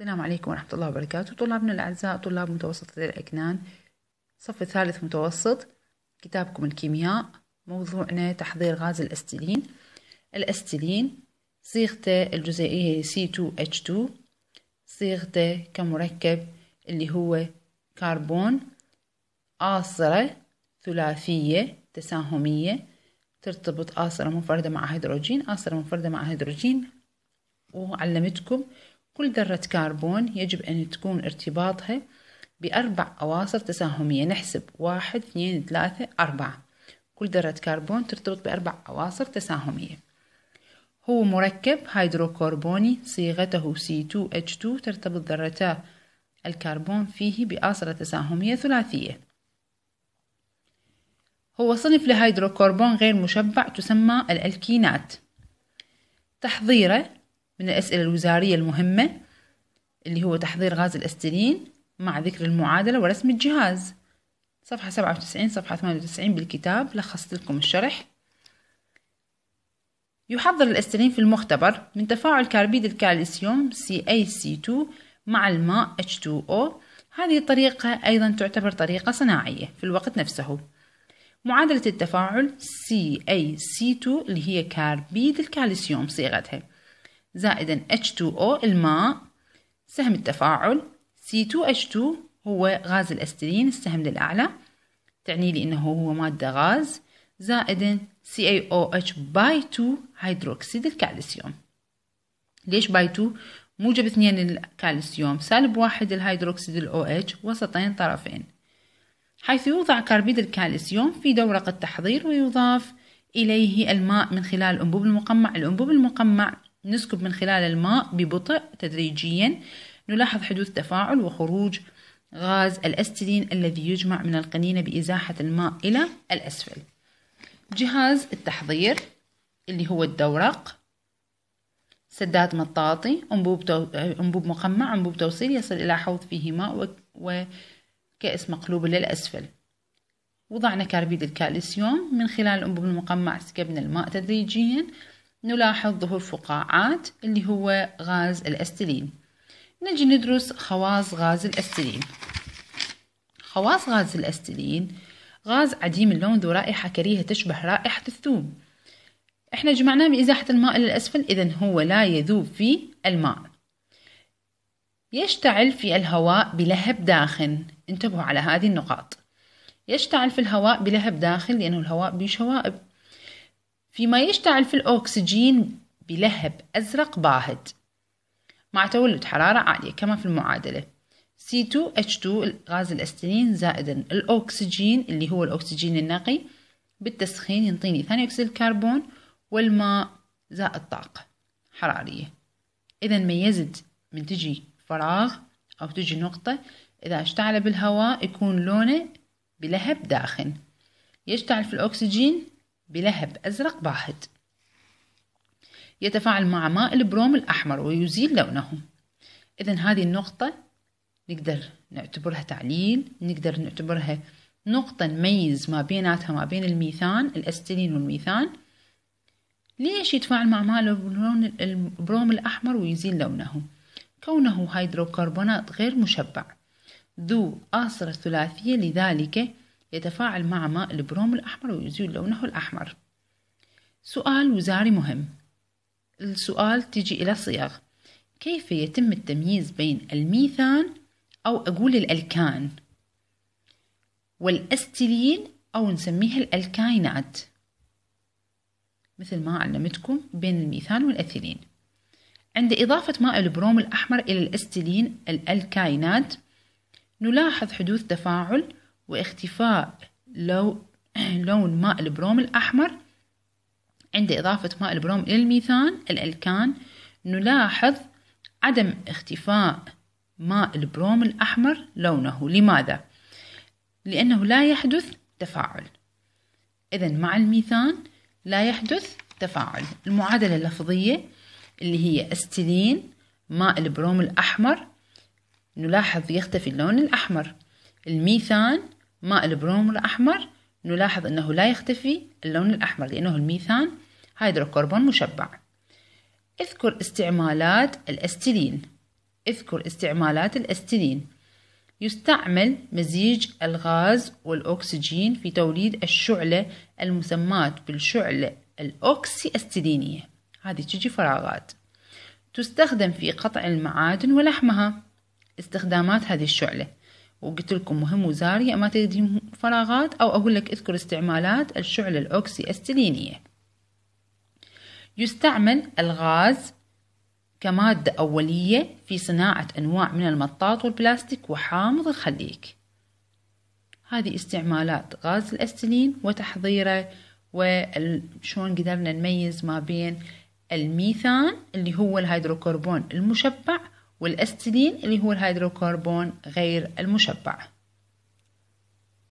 السلام عليكم ورحمة الله وبركاته طلابنا الأعزاء طلاب متوسطة الأجنان صف الثالث متوسط كتابكم الكيمياء موضوعنا تحضير غاز الأستيلين الأستيلين صيغته الجزيئية C2H2 صيغته كمركب اللي هو كربون آصرة ثلاثية تساهمية ترتبط آصرة منفردة مع هيدروجين آصرة منفردة مع هيدروجين وعلمتكم كل ذرة كربون يجب أن تكون ارتباطها بأربع أواصر تساهمية نحسب واحد اثنين ثلاثة أربعة كل ذرة كربون ترتبط بأربع أواصر تساهمية هو مركب هيدروكربوني صيغته C2H2 ترتبط ذرتا الكربون فيه بآصرة تساهمية ثلاثية هو صنف لهيدروكربون غير مشبع تسمى الألكينات تحضيره من الأسئلة الوزارية المهمة اللي هو تحضير غاز الأسترين مع ذكر المعادلة ورسم الجهاز صفحة سبعة وتسعين صفحة ثمانية وتسعين بالكتاب لخصت لكم الشرح يحضر الأسترين في المختبر من تفاعل كربيد الكالسيوم CaC2 مع الماء H2O هذه الطريقة أيضا تعتبر طريقة صناعية في الوقت نفسه معادلة التفاعل CaC2 اللي هي كربيد الكالسيوم صيغتها زائدا H2O الماء سهم التفاعل C2H2 هو غاز الاسترين السهم للأعلى تعني لي أنه هو مادة غاز زائدا CaOH باي 2 هيدروكسيد الكالسيوم ليش باي 2 موجب اثنين الكالسيوم سالب واحد الهيدروكسيد الـ OH وسطين طرفين حيث يوضع كربيد الكالسيوم في دورق التحضير ويضاف إليه الماء من خلال الأنبوب المقمع الأنبوب المقمع نسكب من خلال الماء ببطء تدريجيا نلاحظ حدوث تفاعل وخروج غاز الأسترين الذي يجمع من القنينة بإزاحة الماء إلى الأسفل جهاز التحضير اللي هو الدورق سداد مطاطي أنبوب, تو... أنبوب مقمع أنبوب توصيل يصل إلى حوض فيه ماء وكأس مقلوب للأسفل وضعنا كاربيد الكالسيوم من خلال الأنبوب المقمع سكبنا الماء تدريجيا نلاحظ ظهور فقاعات اللي هو غاز الأستيلين نجي ندرس خواص غاز الأستيلين خواص غاز الأستيلين غاز عديم اللون ذو رائحة كريهة تشبه رائحة الثوم احنا جمعناه بإزاحة الماء إلى الأسفل إذا هو لا يذوب في الماء يشتعل في الهواء بلهب داخن انتبهوا على هذه النقاط يشتعل في الهواء بلهب داخن لأنه الهواء بشوائب فيما يشتعل في الأكسجين بلهب أزرق باهت مع تولد حرارة عالية كما في المعادلة C2H2 غاز الاستنين زائدا الأكسجين اللي هو الأكسجين النقي بالتسخين ينطيني ثاني أكسيد الكربون والماء زائد طاقة حرارية إذا ميزت من تجي فراغ أو تجي نقطة إذا اشتعل بالهواء يكون لونه بلهب داخن يشتعل في الأكسجين بلهب أزرق باهت يتفاعل مع ماء البروم الأحمر ويزيل لونه إذا هذه النقطة نقدر نعتبرها تعليل نقدر نعتبرها نقطة نميز ما بيناتها ما بين الميثان الأستلين والميثان ليش يتفاعل مع ماء البروم الأحمر ويزيل لونه كونه هيدروكربونات غير مشبع ذو آصرة ثلاثية لذلك يتفاعل مع ماء البروم الأحمر ويزيل لونه الأحمر سؤال وزاري مهم السؤال تجي إلى صيغ كيف يتم التمييز بين الميثان أو أقول الألكان والأستيلين أو نسميها الألكاينات مثل ما علمتكم بين الميثان والأثيلين عند إضافة ماء البروم الأحمر إلى الأستيلين الألكاينات نلاحظ حدوث تفاعل واختفاء لو لون ماء البروم الأحمر عند إضافة ماء البروم إلى الميثان الألكان نلاحظ عدم اختفاء ماء البروم الأحمر لونه لماذا؟ لأنه لا يحدث تفاعل إذا مع الميثان لا يحدث تفاعل المعادلة اللفظية اللي هي استلين ماء البروم الأحمر نلاحظ يختفي اللون الأحمر الميثان ماء البروم الأحمر نلاحظ أنه لا يختفي اللون الأحمر لأنه الميثان هيدروكربون مشبع اذكر استعمالات الأستيلين اذكر استعمالات الأستيلين يستعمل مزيج الغاز والأكسجين في توليد الشعلة المسماة بالشعلة الأوكسي أستيلينية هذه تجي فراغات تستخدم في قطع المعادن ولحمها استخدامات هذه الشعلة وقلت لكم مهم وزاري ما تدين فراغات أو أقول لك اذكر استعمالات الشعلة الأوكسي أستلينية يستعمل الغاز كمادة أولية في صناعة أنواع من المطاط والبلاستيك وحامض الخليك هذه استعمالات غاز الأستلين وتحضيره وشون قدرنا نميز ما بين الميثان اللي هو الهيدروكربون المشبع والاستيلين اللي هو الهيدروكربون غير المشبع